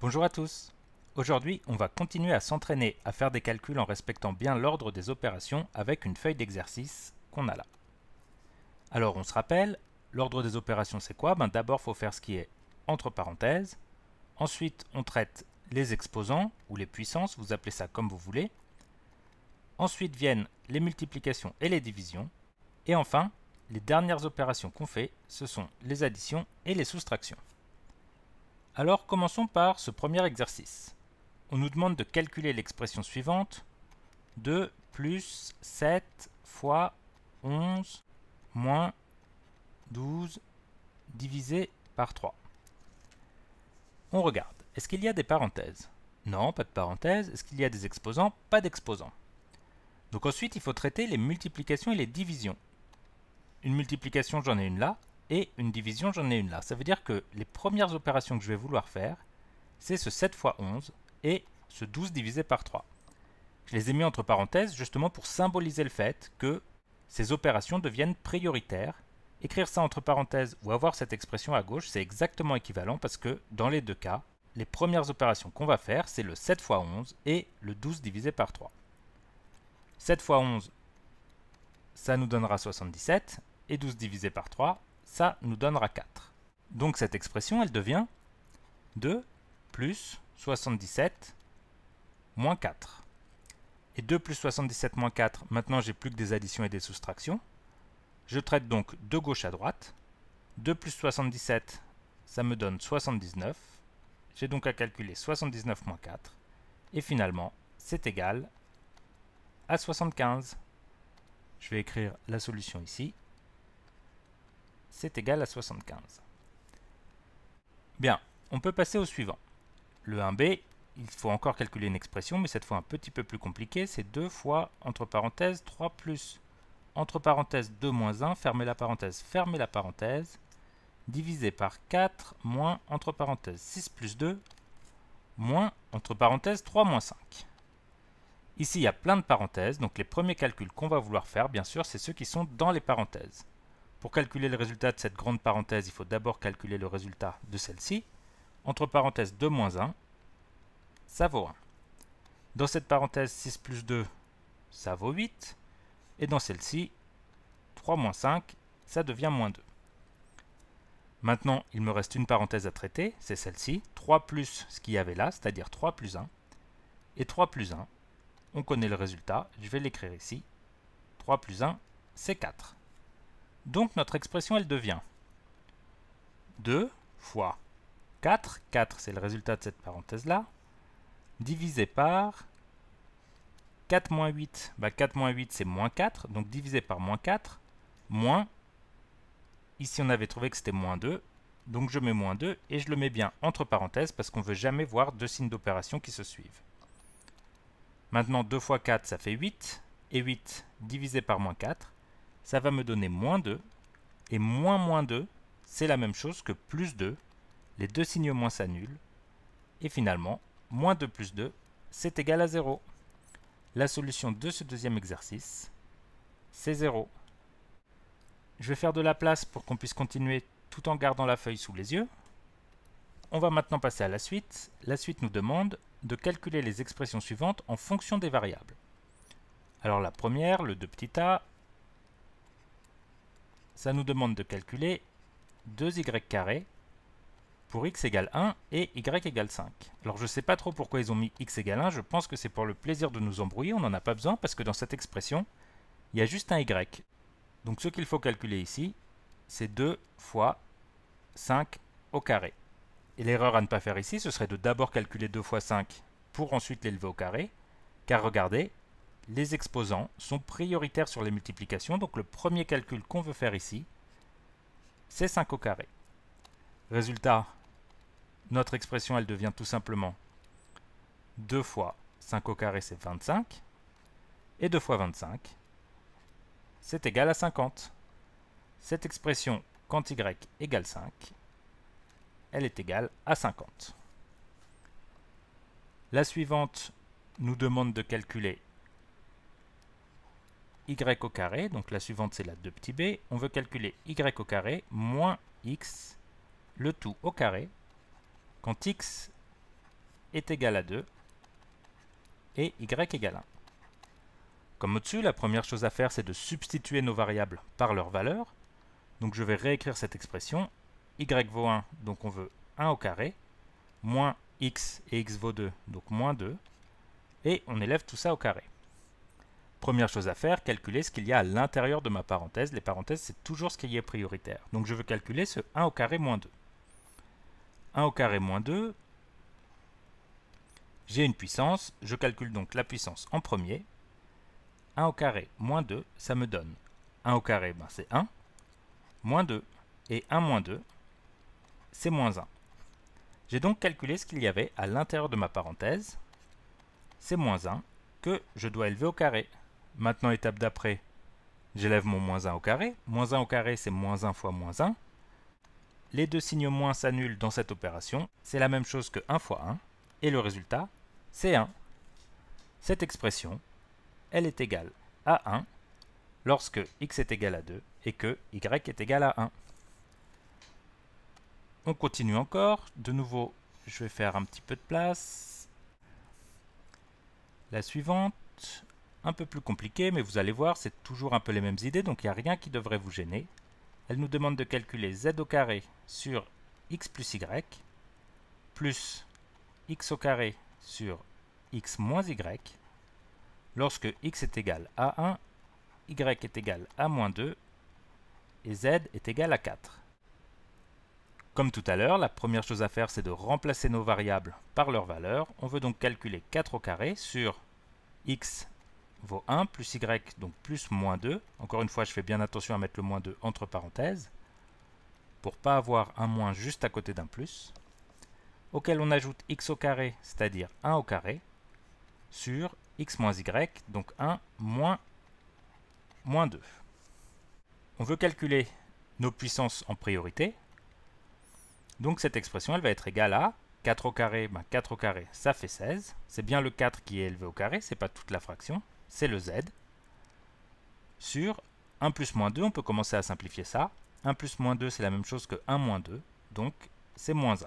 Bonjour à tous Aujourd'hui, on va continuer à s'entraîner à faire des calculs en respectant bien l'ordre des opérations avec une feuille d'exercice qu'on a là. Alors on se rappelle, l'ordre des opérations c'est quoi ben, D'abord, il faut faire ce qui est entre parenthèses. Ensuite, on traite les exposants ou les puissances, vous appelez ça comme vous voulez. Ensuite viennent les multiplications et les divisions. Et enfin, les dernières opérations qu'on fait, ce sont les additions et les soustractions. Alors commençons par ce premier exercice. On nous demande de calculer l'expression suivante 2 plus 7 fois 11 moins 12 divisé par 3. On regarde. Est-ce qu'il y a des parenthèses Non, pas de parenthèses. Est-ce qu'il y a des exposants Pas d'exposants. Donc ensuite, il faut traiter les multiplications et les divisions. Une multiplication, j'en ai une là, et une division, j'en ai une là. Ça veut dire que les premières opérations que je vais vouloir faire, c'est ce 7 x 11 et ce 12 divisé par 3. Je les ai mis entre parenthèses justement pour symboliser le fait que ces opérations deviennent prioritaires. Écrire ça entre parenthèses ou avoir cette expression à gauche, c'est exactement équivalent parce que dans les deux cas, les premières opérations qu'on va faire, c'est le 7 x 11 et le 12 divisé par 3. 7 x 11, ça nous donnera 77, et 12 divisé par 3, ça nous donnera 4. Donc cette expression, elle devient 2 plus 77 moins 4. Et 2 plus 77 moins 4, maintenant j'ai plus que des additions et des soustractions. Je traite donc de gauche à droite. 2 plus 77, ça me donne 79. J'ai donc à calculer 79 moins 4. Et finalement, c'est égal à 75. Je vais écrire la solution ici c'est égal à 75. Bien, on peut passer au suivant. Le 1b, il faut encore calculer une expression, mais cette fois un petit peu plus compliqué, c'est 2 fois, entre parenthèses, 3 plus, entre parenthèses, 2 moins 1, fermez la parenthèse, fermez la parenthèse, divisé par 4, moins, entre parenthèses, 6 plus 2, moins, entre parenthèses, 3 moins 5. Ici, il y a plein de parenthèses, donc les premiers calculs qu'on va vouloir faire, bien sûr, c'est ceux qui sont dans les parenthèses. Pour calculer le résultat de cette grande parenthèse, il faut d'abord calculer le résultat de celle-ci. Entre parenthèses 2 moins 1, ça vaut 1. Dans cette parenthèse 6 plus 2, ça vaut 8. Et dans celle-ci, 3 moins 5, ça devient moins 2. Maintenant, il me reste une parenthèse à traiter, c'est celle-ci. 3 plus ce qu'il y avait là, c'est-à-dire 3 plus 1. Et 3 plus 1, on connaît le résultat, je vais l'écrire ici. 3 plus 1, c'est 4. Donc notre expression, elle devient 2 fois 4, 4 c'est le résultat de cette parenthèse-là, divisé par 4 moins 8, 4 bah, moins 8 c'est moins 4, donc divisé par moins 4, moins, ici on avait trouvé que c'était moins 2, donc je mets moins 2 et je le mets bien entre parenthèses parce qu'on ne veut jamais voir deux signes d'opération qui se suivent. Maintenant 2 fois 4 ça fait 8, et 8 divisé par moins 4, ça va me donner moins 2. Et moins moins 2, c'est la même chose que plus 2. Les deux signes moins s'annulent. Et finalement, moins 2 plus 2, c'est égal à 0. La solution de ce deuxième exercice, c'est 0. Je vais faire de la place pour qu'on puisse continuer tout en gardant la feuille sous les yeux. On va maintenant passer à la suite. La suite nous demande de calculer les expressions suivantes en fonction des variables. Alors la première, le 2 petit a, ça nous demande de calculer 2y carré pour x égale 1 et y égale 5. Alors je ne sais pas trop pourquoi ils ont mis x égale 1, je pense que c'est pour le plaisir de nous embrouiller, on n'en a pas besoin parce que dans cette expression, il y a juste un y. Donc ce qu'il faut calculer ici, c'est 2 fois 5 au carré. Et l'erreur à ne pas faire ici, ce serait de d'abord calculer 2 fois 5 pour ensuite l'élever au carré, car regardez, les exposants sont prioritaires sur les multiplications, donc le premier calcul qu'on veut faire ici, c'est 5 au carré. Résultat, notre expression, elle devient tout simplement 2 fois 5 au carré, c'est 25, et 2 fois 25, c'est égal à 50. Cette expression, quand y égale 5, elle est égale à 50. La suivante nous demande de calculer y au carré, donc la suivante c'est la 2 petit b, on veut calculer y au carré moins x, le tout au carré, quand x est égal à 2 et y à 1. Comme au-dessus, la première chose à faire c'est de substituer nos variables par leur valeur, donc je vais réécrire cette expression, y vaut 1, donc on veut 1 au carré, moins x et x vaut 2, donc moins 2, et on élève tout ça au carré. Première chose à faire, calculer ce qu'il y a à l'intérieur de ma parenthèse. Les parenthèses, c'est toujours ce qui est prioritaire. Donc je veux calculer ce 1 au carré moins 2. 1 au carré moins 2, j'ai une puissance, je calcule donc la puissance en premier. 1 au carré moins 2, ça me donne 1 au carré, ben, c'est 1, moins 2, et 1 moins 2, c'est moins 1. J'ai donc calculé ce qu'il y avait à l'intérieur de ma parenthèse, c'est moins 1, que je dois élever au carré. Maintenant, étape d'après, j'élève mon moins 1 au carré. Moins 1 au carré, c'est moins 1 fois moins 1. Les deux signes moins s'annulent dans cette opération. C'est la même chose que 1 fois 1. Et le résultat, c'est 1. Cette expression, elle est égale à 1 lorsque x est égal à 2 et que y est égal à 1. On continue encore. De nouveau, je vais faire un petit peu de place. La suivante, un peu plus compliqué, mais vous allez voir, c'est toujours un peu les mêmes idées, donc il n'y a rien qui devrait vous gêner. Elle nous demande de calculer z au carré sur x plus y, plus x au carré sur x moins y, lorsque x est égal à 1, y est égal à moins 2, et z est égal à 4. Comme tout à l'heure, la première chose à faire, c'est de remplacer nos variables par leurs valeurs. On veut donc calculer 4 au carré sur x vaut 1, plus y, donc plus moins 2. Encore une fois, je fais bien attention à mettre le moins 2 entre parenthèses, pour pas avoir un moins juste à côté d'un plus, auquel on ajoute x au carré, c'est-à-dire 1 au carré, sur x moins y, donc 1 moins, moins 2. On veut calculer nos puissances en priorité, donc cette expression elle va être égale à 4 au carré, 4 ben, au carré, ça fait 16. C'est bien le 4 qui est élevé au carré, c'est pas toute la fraction c'est le z, sur 1 plus moins 2, on peut commencer à simplifier ça. 1 plus moins 2, c'est la même chose que 1 moins 2, donc c'est moins 1.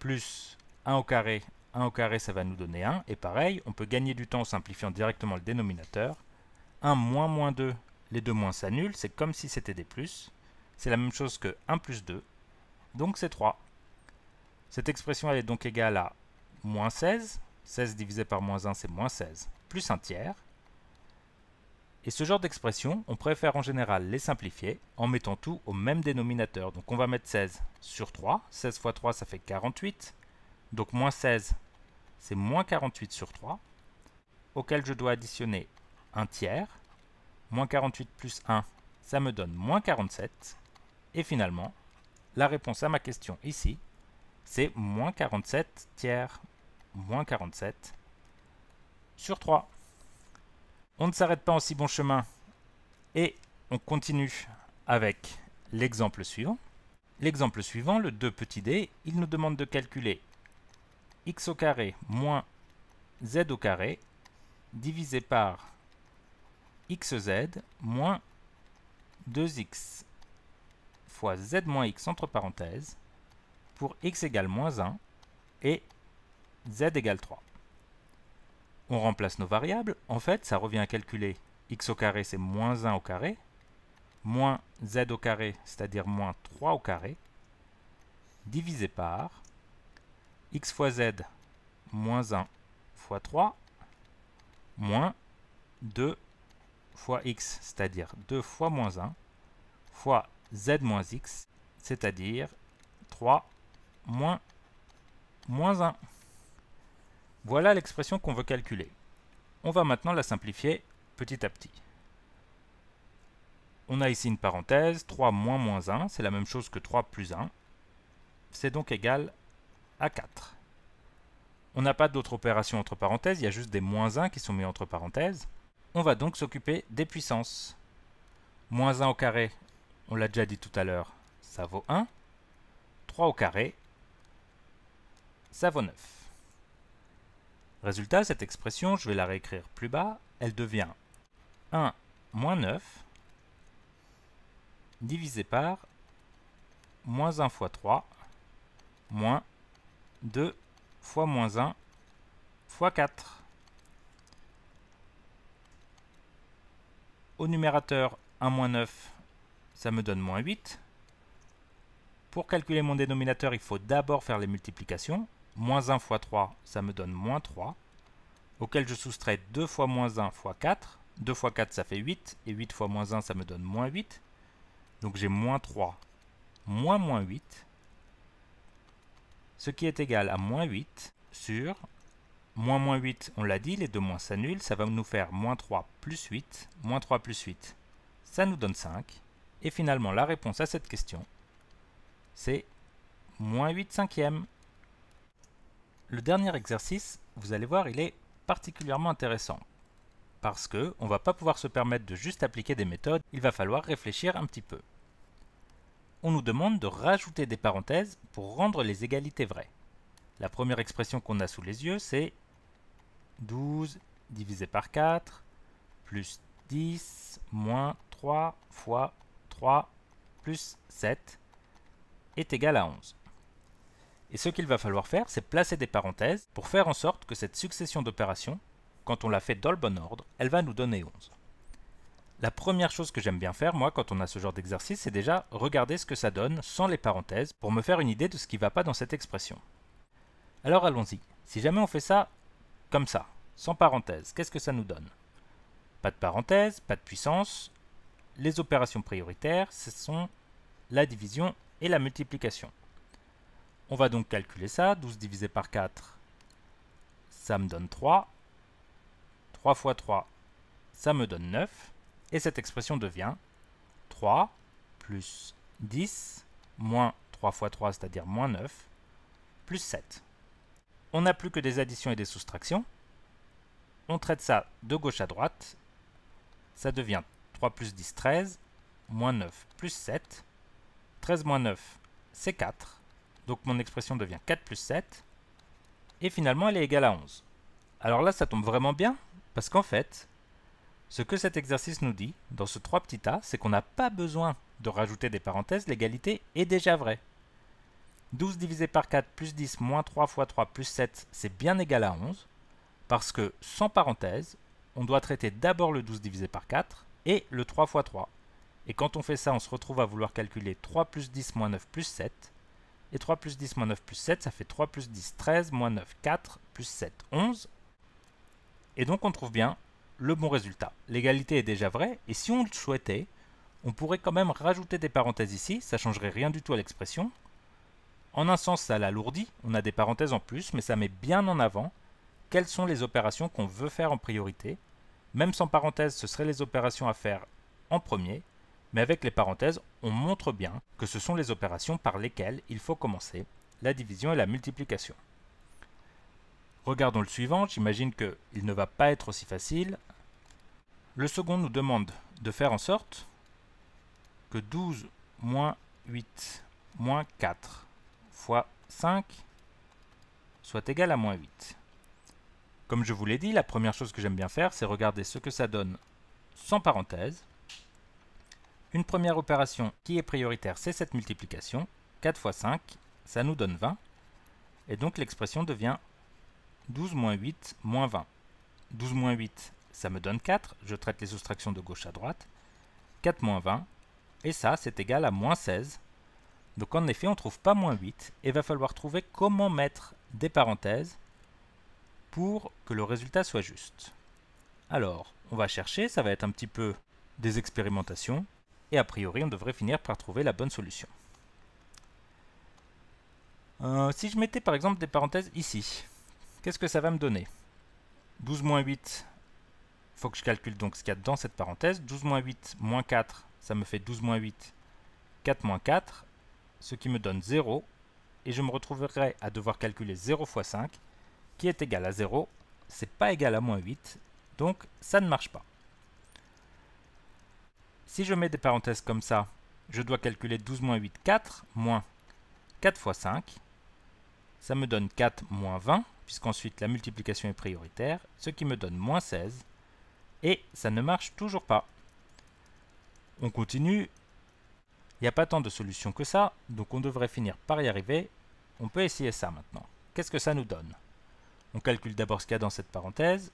Plus 1 au carré, 1 au carré, ça va nous donner 1. Et pareil, on peut gagner du temps en simplifiant directement le dénominateur. 1 moins moins 2, les deux moins s'annulent, c'est comme si c'était des plus. C'est la même chose que 1 plus 2, donc c'est 3. Cette expression elle est donc égale à moins 16. 16 divisé par moins 1, c'est moins 16 plus un tiers. Et ce genre d'expression, on préfère en général les simplifier en mettant tout au même dénominateur. Donc on va mettre 16 sur 3. 16 fois 3, ça fait 48. Donc moins 16, c'est moins 48 sur 3, auquel je dois additionner un tiers. Moins 48 plus 1, ça me donne moins 47. Et finalement, la réponse à ma question ici, c'est moins 47 tiers, moins 47 sur 3. On ne s'arrête pas en si bon chemin et on continue avec l'exemple suivant. L'exemple suivant, le 2 petit d, il nous demande de calculer x au carré moins z au carré divisé par xz moins 2x fois z moins x entre parenthèses pour x égale moins 1 et z égale 3. On remplace nos variables. En fait, ça revient à calculer x au carré, c'est moins 1 au carré, moins z au carré, c'est-à-dire moins 3 au carré, divisé par x fois z, moins 1 fois 3, moins 2 fois x, c'est-à-dire 2 fois moins 1, fois z moins x, c'est-à-dire 3 moins moins 1. Voilà l'expression qu'on veut calculer. On va maintenant la simplifier petit à petit. On a ici une parenthèse, 3 moins moins 1, c'est la même chose que 3 plus 1. C'est donc égal à 4. On n'a pas d'autres opérations entre parenthèses, il y a juste des moins 1 qui sont mis entre parenthèses. On va donc s'occuper des puissances. Moins 1 au carré, on l'a déjà dit tout à l'heure, ça vaut 1. 3 au carré, ça vaut 9. Résultat, cette expression, je vais la réécrire plus bas, elle devient 1 moins 9 divisé par moins 1 fois 3 moins 2 fois moins 1 fois 4. Au numérateur, 1 moins 9, ça me donne moins 8. Pour calculer mon dénominateur, il faut d'abord faire les multiplications. Moins 1 fois 3, ça me donne moins 3, auquel je soustrais 2 fois moins 1 fois 4. 2 fois 4, ça fait 8, et 8 fois moins 1, ça me donne moins 8. Donc j'ai moins 3, moins moins 8, ce qui est égal à moins 8 sur moins moins 8, on l'a dit, les deux moins s'annulent, ça va nous faire moins 3 plus 8, moins 3 plus 8, ça nous donne 5. Et finalement, la réponse à cette question, c'est moins 8 cinquièmes. Le dernier exercice, vous allez voir, il est particulièrement intéressant. Parce que on va pas pouvoir se permettre de juste appliquer des méthodes, il va falloir réfléchir un petit peu. On nous demande de rajouter des parenthèses pour rendre les égalités vraies. La première expression qu'on a sous les yeux, c'est 12 divisé par 4 plus 10 moins 3 fois 3 plus 7 est égal à 11. Et ce qu'il va falloir faire, c'est placer des parenthèses pour faire en sorte que cette succession d'opérations, quand on la fait dans le bon ordre, elle va nous donner 11. La première chose que j'aime bien faire, moi, quand on a ce genre d'exercice, c'est déjà regarder ce que ça donne sans les parenthèses pour me faire une idée de ce qui ne va pas dans cette expression. Alors allons-y. Si jamais on fait ça comme ça, sans parenthèses, qu'est-ce que ça nous donne Pas de parenthèses, pas de puissance. Les opérations prioritaires, ce sont la division et la multiplication. On va donc calculer ça. 12 divisé par 4, ça me donne 3. 3 fois 3, ça me donne 9. Et cette expression devient 3 plus 10 moins 3 fois 3, c'est-à-dire moins 9, plus 7. On n'a plus que des additions et des soustractions. On traite ça de gauche à droite. Ça devient 3 plus 10, 13, moins 9 plus 7. 13 moins 9, c'est 4. Donc mon expression devient 4 plus 7. Et finalement, elle est égale à 11. Alors là, ça tombe vraiment bien, parce qu'en fait, ce que cet exercice nous dit, dans ce 3 petit a, c'est qu'on n'a pas besoin de rajouter des parenthèses, l'égalité est déjà vraie. 12 divisé par 4 plus 10 moins 3 fois 3 plus 7, c'est bien égal à 11, parce que sans parenthèse, on doit traiter d'abord le 12 divisé par 4 et le 3 fois 3. Et quand on fait ça, on se retrouve à vouloir calculer 3 plus 10 moins 9 plus 7, et 3 plus 10 moins 9 plus 7, ça fait 3 plus 10, 13, moins 9, 4, plus 7, 11. Et donc on trouve bien le bon résultat. L'égalité est déjà vraie, et si on le souhaitait, on pourrait quand même rajouter des parenthèses ici, ça ne changerait rien du tout à l'expression. En un sens, ça l'alourdit, on a des parenthèses en plus, mais ça met bien en avant quelles sont les opérations qu'on veut faire en priorité. Même sans parenthèse, ce seraient les opérations à faire en premier, mais avec les parenthèses, on montre bien que ce sont les opérations par lesquelles il faut commencer, la division et la multiplication. Regardons le suivant, j'imagine qu'il ne va pas être aussi facile. Le second nous demande de faire en sorte que 12 moins 8 moins 4 fois 5 soit égal à moins 8. Comme je vous l'ai dit, la première chose que j'aime bien faire, c'est regarder ce que ça donne sans parenthèse, une première opération qui est prioritaire, c'est cette multiplication. 4 x 5, ça nous donne 20. Et donc l'expression devient 12 moins 8 moins 20. 12 moins 8, ça me donne 4. Je traite les soustractions de gauche à droite. 4 moins 20. Et ça, c'est égal à moins 16. Donc en effet, on ne trouve pas moins 8. Et va falloir trouver comment mettre des parenthèses pour que le résultat soit juste. Alors, on va chercher. Ça va être un petit peu des expérimentations et a priori on devrait finir par trouver la bonne solution. Euh, si je mettais par exemple des parenthèses ici, qu'est-ce que ça va me donner 12 moins 8, il faut que je calcule donc ce qu'il y a dans cette parenthèse. 12 moins 8 moins 4, ça me fait 12 moins 8, 4 moins 4, ce qui me donne 0. Et je me retrouverai à devoir calculer 0 fois 5, qui est égal à 0. C'est pas égal à moins 8, donc ça ne marche pas. Si je mets des parenthèses comme ça, je dois calculer 12 moins 8, 4, moins 4 fois 5. Ça me donne 4 moins 20, puisqu'ensuite la multiplication est prioritaire, ce qui me donne moins 16. Et ça ne marche toujours pas. On continue. Il n'y a pas tant de solutions que ça, donc on devrait finir par y arriver. On peut essayer ça maintenant. Qu'est-ce que ça nous donne On calcule d'abord ce qu'il y a dans cette parenthèse.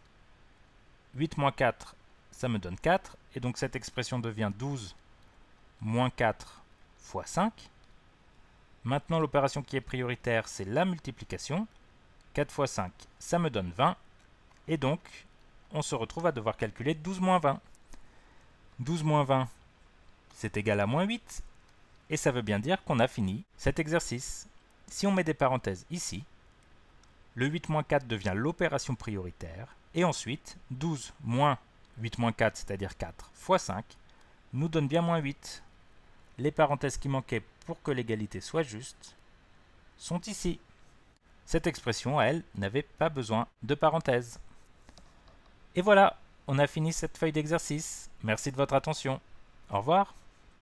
8 moins 4, ça me donne 4. Et donc cette expression devient 12 moins 4 fois 5. Maintenant, l'opération qui est prioritaire, c'est la multiplication. 4 fois 5, ça me donne 20. Et donc, on se retrouve à devoir calculer 12 moins 20. 12 moins 20, c'est égal à moins 8. Et ça veut bien dire qu'on a fini cet exercice. Si on met des parenthèses ici, le 8 moins 4 devient l'opération prioritaire. Et ensuite, 12 moins 8 moins 4, c'est-à-dire 4, fois 5, nous donne bien moins 8. Les parenthèses qui manquaient pour que l'égalité soit juste sont ici. Cette expression, elle, n'avait pas besoin de parenthèses. Et voilà, on a fini cette feuille d'exercice. Merci de votre attention. Au revoir.